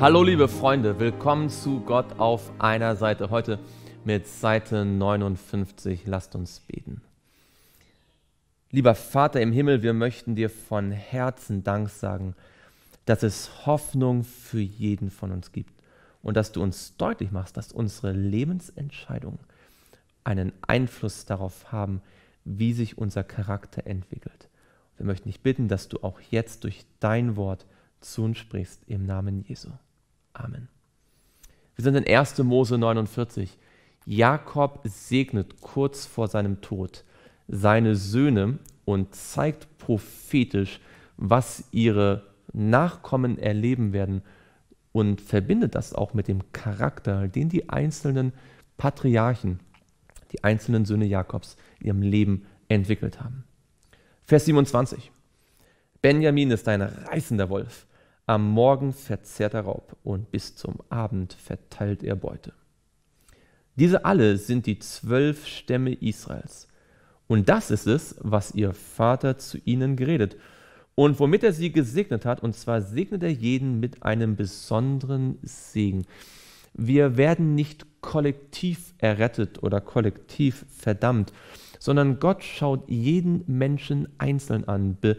Hallo liebe Freunde, willkommen zu Gott auf einer Seite. Heute mit Seite 59. Lasst uns beten. Lieber Vater im Himmel, wir möchten dir von Herzen Dank sagen, dass es Hoffnung für jeden von uns gibt und dass du uns deutlich machst, dass unsere Lebensentscheidungen einen Einfluss darauf haben, wie sich unser Charakter entwickelt. Wir möchten dich bitten, dass du auch jetzt durch dein Wort zu uns sprichst im Namen Jesu. Amen. Wir sind in 1. Mose 49. Jakob segnet kurz vor seinem Tod seine Söhne und zeigt prophetisch, was ihre Nachkommen erleben werden und verbindet das auch mit dem Charakter, den die einzelnen Patriarchen, die einzelnen Söhne Jakobs in ihrem Leben entwickelt haben. Vers 27. Benjamin ist ein reißender Wolf, am Morgen verzehrt er Raub und bis zum Abend verteilt er Beute. Diese alle sind die zwölf Stämme Israels. Und das ist es, was ihr Vater zu ihnen geredet und womit er sie gesegnet hat. Und zwar segnet er jeden mit einem besonderen Segen. Wir werden nicht kollektiv errettet oder kollektiv verdammt, sondern Gott schaut jeden Menschen einzeln an, be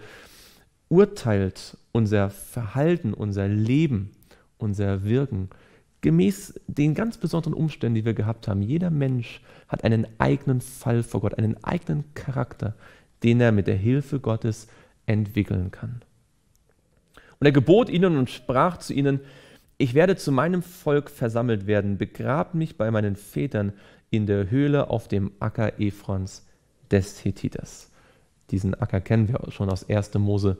urteilt unser Verhalten, unser Leben, unser Wirken gemäß den ganz besonderen Umständen, die wir gehabt haben. Jeder Mensch hat einen eigenen Fall vor Gott, einen eigenen Charakter, den er mit der Hilfe Gottes entwickeln kann. Und er gebot ihnen und sprach zu ihnen, ich werde zu meinem Volk versammelt werden, begrabt mich bei meinen Vätern in der Höhle auf dem Acker Ephrons des Hethiters. Diesen Acker kennen wir schon aus 1. Mose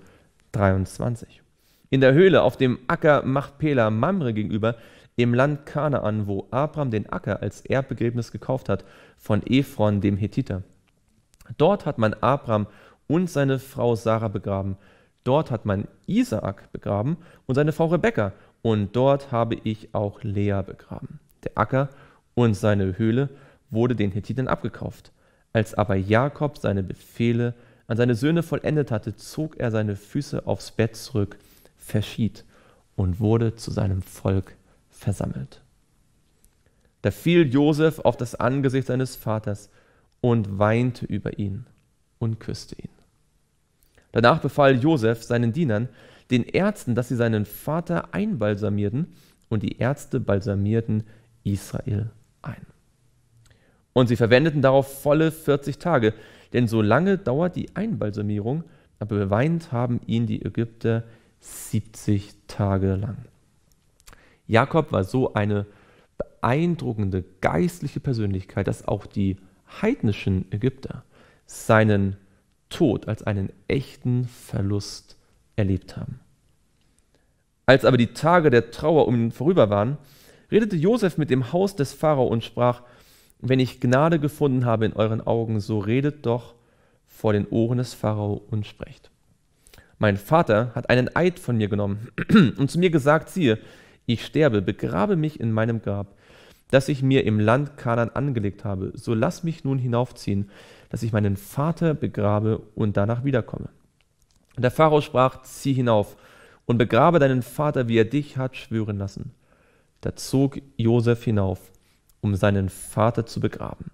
23. In der Höhle auf dem Acker Machpela Mamre gegenüber, im Land Kanaan, wo Abram den Acker als Erbbegräbnis gekauft hat, von Ephron dem Hethiter. Dort hat man Abram und seine Frau Sarah begraben. Dort hat man Isaak begraben und seine Frau Rebekka. Und dort habe ich auch Lea begraben. Der Acker und seine Höhle wurde den Hethitern abgekauft. Als aber Jakob seine Befehle man seine Söhne vollendet hatte, zog er seine Füße aufs Bett zurück, verschied und wurde zu seinem Volk versammelt. Da fiel Josef auf das Angesicht seines Vaters und weinte über ihn und küsste ihn. Danach befahl Josef seinen Dienern, den Ärzten, dass sie seinen Vater einbalsamierten, und die Ärzte balsamierten Israel ein. Und sie verwendeten darauf volle 40 Tage, denn so lange dauert die Einbalsamierung, aber beweint haben ihn die Ägypter 70 Tage lang. Jakob war so eine beeindruckende geistliche Persönlichkeit, dass auch die heidnischen Ägypter seinen Tod als einen echten Verlust erlebt haben. Als aber die Tage der Trauer um ihn vorüber waren, redete Josef mit dem Haus des Pharao und sprach: wenn ich Gnade gefunden habe in euren Augen, so redet doch vor den Ohren des Pharao und sprecht. Mein Vater hat einen Eid von mir genommen und zu mir gesagt, siehe, ich sterbe, begrabe mich in meinem Grab, das ich mir im Land Kanan angelegt habe. So lass mich nun hinaufziehen, dass ich meinen Vater begrabe und danach wiederkomme. der Pharao sprach, zieh hinauf und begrabe deinen Vater, wie er dich hat schwören lassen. Da zog Josef hinauf um seinen Vater zu begraben.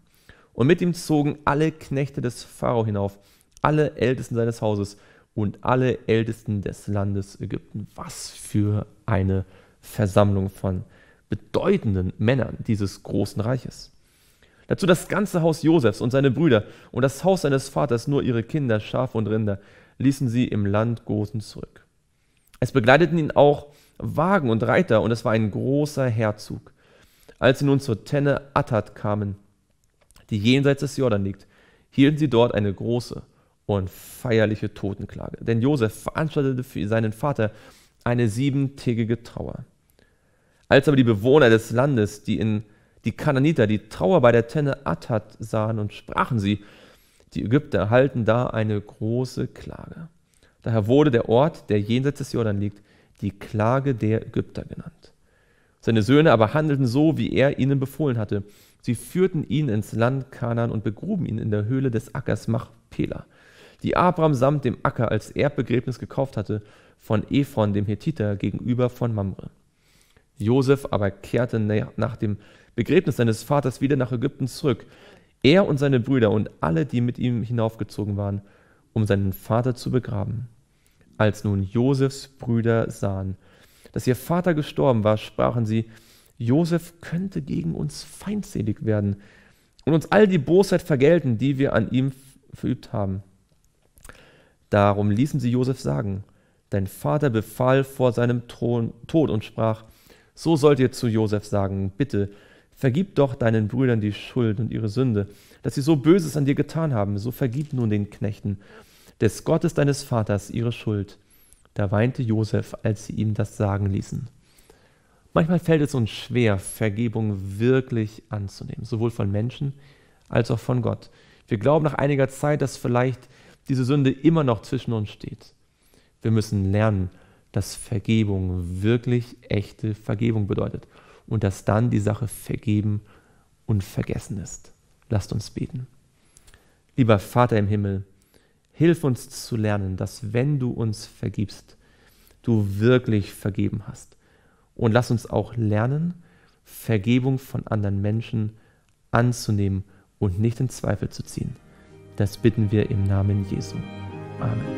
Und mit ihm zogen alle Knechte des Pharao hinauf, alle Ältesten seines Hauses und alle Ältesten des Landes Ägypten. Was für eine Versammlung von bedeutenden Männern dieses großen Reiches. Dazu das ganze Haus Josefs und seine Brüder und das Haus seines Vaters, nur ihre Kinder, Schafe und Rinder, ließen sie im Land Gosen zurück. Es begleiteten ihn auch Wagen und Reiter, und es war ein großer Herzog. Als sie nun zur Tenne Attat kamen, die jenseits des Jordan liegt, hielten sie dort eine große und feierliche Totenklage. Denn Josef veranstaltete für seinen Vater eine siebentägige Trauer. Als aber die Bewohner des Landes, die in die Kananiter, die Trauer bei der Tenne Attat sahen und sprachen sie, die Ägypter halten da eine große Klage. Daher wurde der Ort, der jenseits des Jordan liegt, die Klage der Ägypter genannt. Seine Söhne aber handelten so, wie er ihnen befohlen hatte. Sie führten ihn ins Land Kanan und begruben ihn in der Höhle des Ackers Machpela, die Abram samt dem Acker als Erbbegräbnis gekauft hatte, von Ephron dem Hethiter gegenüber von Mamre. Josef aber kehrte nach dem Begräbnis seines Vaters wieder nach Ägypten zurück, er und seine Brüder und alle, die mit ihm hinaufgezogen waren, um seinen Vater zu begraben. Als nun Josefs Brüder sahen, dass ihr Vater gestorben war, sprachen sie, Josef könnte gegen uns feindselig werden und uns all die Bosheit vergelten, die wir an ihm verübt haben. Darum ließen sie Josef sagen, dein Vater befahl vor seinem Thron, Tod und sprach, so sollt ihr zu Josef sagen, bitte, vergib doch deinen Brüdern die Schuld und ihre Sünde, dass sie so Böses an dir getan haben, so vergib nun den Knechten des Gottes deines Vaters ihre Schuld da weinte Josef, als sie ihm das sagen ließen. Manchmal fällt es uns schwer, Vergebung wirklich anzunehmen, sowohl von Menschen als auch von Gott. Wir glauben nach einiger Zeit, dass vielleicht diese Sünde immer noch zwischen uns steht. Wir müssen lernen, dass Vergebung wirklich echte Vergebung bedeutet und dass dann die Sache vergeben und vergessen ist. Lasst uns beten. Lieber Vater im Himmel, Hilf uns zu lernen, dass wenn du uns vergibst, du wirklich vergeben hast. Und lass uns auch lernen, Vergebung von anderen Menschen anzunehmen und nicht in Zweifel zu ziehen. Das bitten wir im Namen Jesu. Amen.